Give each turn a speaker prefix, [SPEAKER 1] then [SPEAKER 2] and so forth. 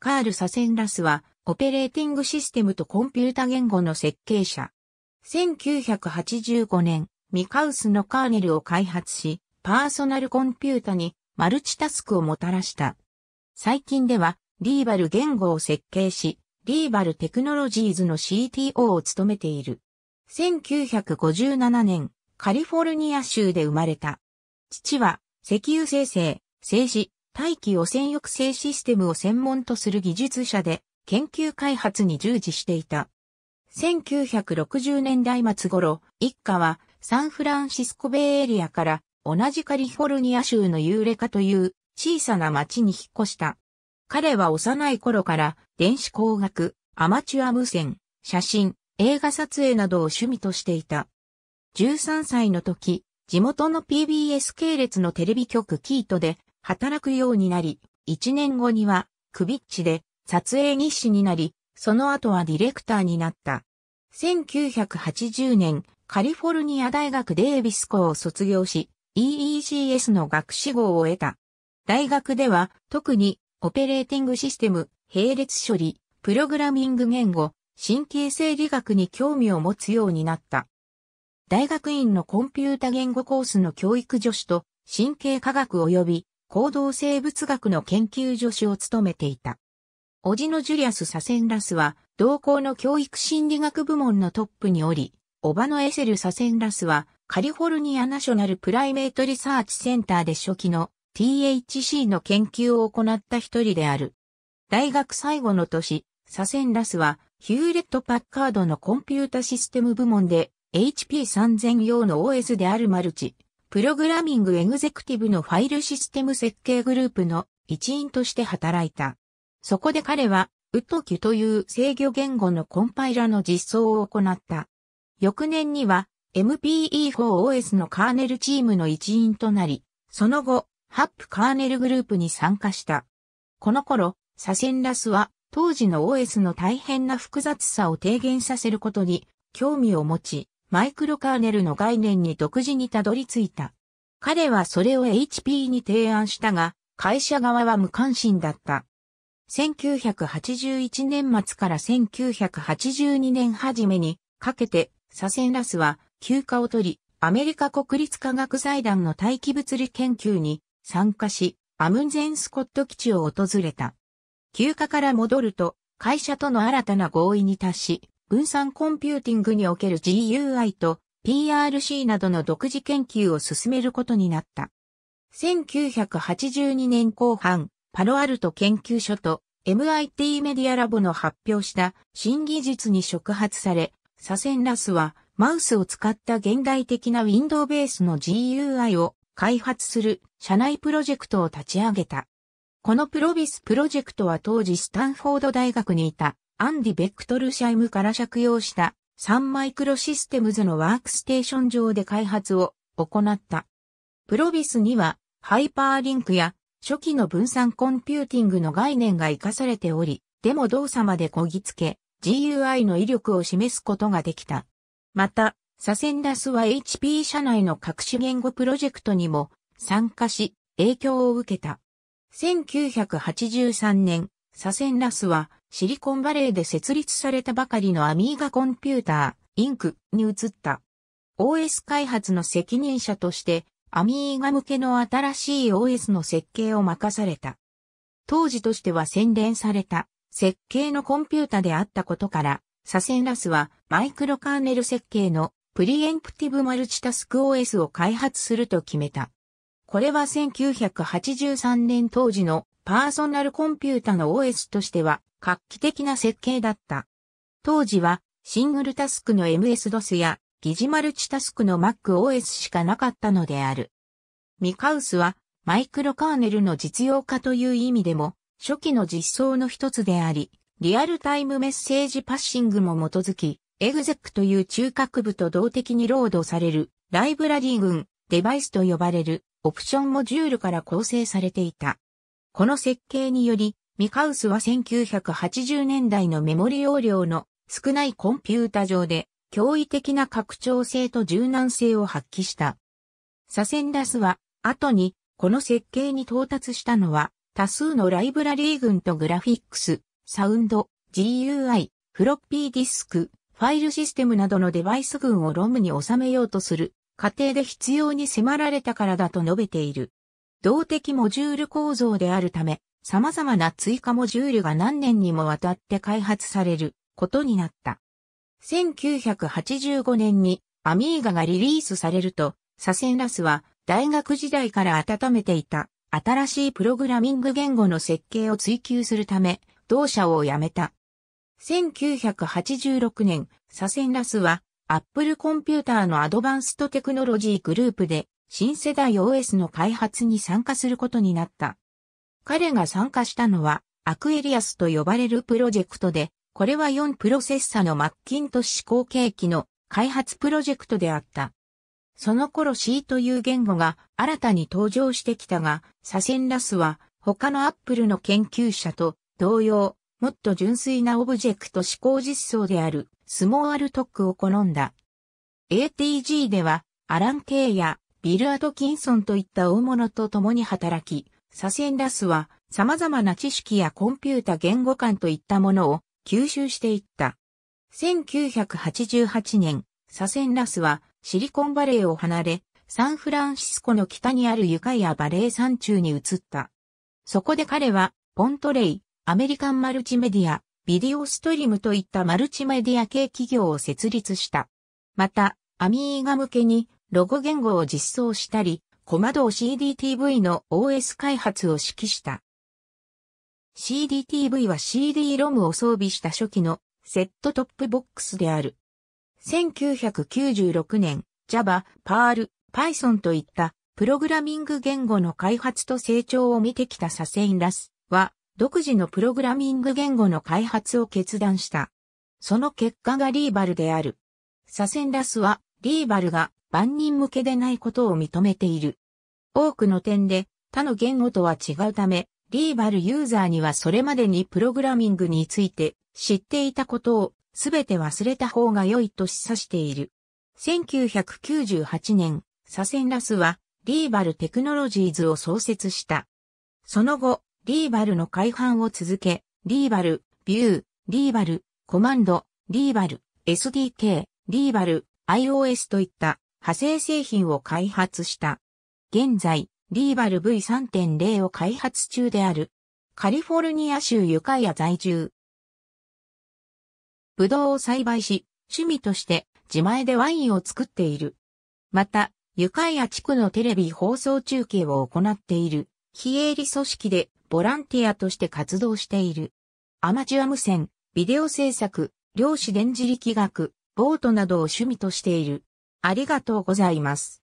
[SPEAKER 1] カール・サセンラスは、オペレーティングシステムとコンピュータ言語の設計者。1985年、ミカウスのカーネルを開発し、パーソナルコンピュータにマルチタスクをもたらした。最近では、リーバル言語を設計し、リーバルテクノロジーズの CTO を務めている。1957年、カリフォルニア州で生まれた。父は、石油生成、政治、大気汚染抑制システムを専門とする技術者で、研究開発に従事していた。1960年代末頃、一家はサンフランシスコベイエリアから同じカリフォルニア州のユーレカという小さな町に引っ越した。彼は幼い頃から電子工学、アマチュア無線、写真、映画撮影などを趣味としていた。13歳の時、地元の PBS 系列のテレビ局キートで働くようになり、1年後には、クビッチで撮影日誌になり、その後はディレクターになった。1980年、カリフォルニア大学デービス校を卒業し、EECS の学士号を得た。大学では、特に、オペレーティングシステム、並列処理、プログラミング言語、神経生理学に興味を持つようになった。大学院のコンピュータ言語コースの教育助手と神経科学及び行動生物学の研究助手を務めていた。おじのジュリアス・サセンラスは、同校の教育心理学部門のトップにおり、おばのエセル・サセンラスは、カリフォルニアナショナルプライメートリサーチセンターで初期の THC の研究を行った一人である。大学最後の年、サセンラスは、ヒューレット・パッカードのコンピュータシステム部門で HP3000 用の OS であるマルチ、プログラミングエグゼクティブのファイルシステム設計グループの一員として働いた。そこで彼は、ウトキュという制御言語のコンパイラの実装を行った。翌年には MPE4OS のカーネルチームの一員となり、その後、ハップカーネルグループに参加した。この頃、サセンラスは当時の OS の大変な複雑さを低減させることに興味を持ち、マイクロカーネルの概念に独自にたどり着いた。彼はそれを HP に提案したが、会社側は無関心だった。1981年末から1982年初めにかけて、サセンラスは休暇を取り、アメリカ国立科学財団の大気物理研究に参加し、アムンゼンスコット基地を訪れた。休暇から戻ると、会社との新たな合意に達し、分散コンピューティングにおける GUI と PRC などの独自研究を進めることになった。1982年後半、パロアルト研究所と MIT メディアラボの発表した新技術に触発され、サセンラスはマウスを使った現代的なウィンドウベースの GUI を開発する社内プロジェクトを立ち上げた。このプロビスプロジェクトは当時スタンフォード大学にいたアンディ・ベクトルシャイムから借用したサンマイクロシステムズのワークステーション上で開発を行った。プロビスにはハイパーリンクや初期の分散コンピューティングの概念が活かされており、でも動作までこぎつけ、GUI の威力を示すことができた。また、サセンダスは HP 社内の各種言語プロジェクトにも参加し、影響を受けた。1983年、サセンラスはシリコンバレーで設立されたばかりのアミーガコンピューター、インクに移った。OS 開発の責任者として、アミーガ向けの新しい OS の設計を任された。当時としては洗練された設計のコンピュータであったことから、サセンラスはマイクロカーネル設計のプリエンプティブマルチタスク OS を開発すると決めた。これは1983年当時のパーソナルコンピュータの OS としては画期的な設計だった。当時はシングルタスクの MS-DOS や疑似マルチタスクの MacOS しかなかったのである。ミカウスはマイクロカーネルの実用化という意味でも初期の実装の一つであり、リアルタイムメッセージパッシングも基づき、エグゼックという中核部と動的にロードされるライブラリー群、デバイスと呼ばれるオプションモジュールから構成されていた。この設計によりミカウスは1980年代のメモリ容量の少ないコンピュータ上で驚異的な拡張性と柔軟性を発揮した。サセンダスは後にこの設計に到達したのは多数のライブラリー群とグラフィックス、サウンド、GUI、フロッピーディスク、ファイルシステムなどのデバイス群をロムに収めようとする過程で必要に迫られたからだと述べている。動的モジュール構造であるため、様々な追加モジュールが何年にもわたって開発されることになった。1985年にアミーガがリリースされると、サセンラスは大学時代から温めていた新しいプログラミング言語の設計を追求するため、同社を辞めた。1986年、サセンラスは Apple コンピューターのアドバンストテクノロジーグループで新世代 OS の開発に参加することになった。彼が参加したのは、アクエリアスと呼ばれるプロジェクトで、これは4プロセッサのマッキントッシュ後継機の開発プロジェクトであった。その頃 C という言語が新たに登場してきたが、左セラスは他のアップルの研究者と同様、もっと純粋なオブジェクト思考実装であるスモーアルトックを好んだ。ATG ではアラン・ケイやビル・アトキンソンといった大物と共に働き、サセンラスは様々な知識やコンピュータ言語感といったものを吸収していった。1988年、サセンラスはシリコンバレーを離れ、サンフランシスコの北にあるユカイアバレー山中に移った。そこで彼は、ポントレイ、アメリカンマルチメディア、ビデオストリームといったマルチメディア系企業を設立した。また、アミーガ向けにロゴ言語を実装したり、コマド CDTV の OS 開発を指揮した。CDTV は CD-ROM を装備した初期のセットトップボックスである。1996年、Java、Perl、Python といったプログラミング言語の開発と成長を見てきたサセインラスは独自のプログラミング言語の開発を決断した。その結果がリーバルである。サセンラスはリーバルが万人向けでないことを認めている。多くの点で他の言語とは違うため、リーバルユーザーにはそれまでにプログラミングについて知っていたことをすべて忘れた方が良いと示唆している。1998年、サセンラスはリーバルテクノロジーズを創設した。その後、リーバルの改版を続け、リーバル、ビュー、リーバル、コマンド、リーバル、SDK、リーバル、iOS といった派生製品を開発した。現在、リーバル V3.0 を開発中である。カリフォルニア州ユカイア在住。ブドウを栽培し、趣味として自前でワインを作っている。また、ユカイア地区のテレビ放送中継を行っている、非営利組織でボランティアとして活動している。アマチュア無線、ビデオ制作、量子電磁力学、ボートなどを趣味としている。ありがとうございます。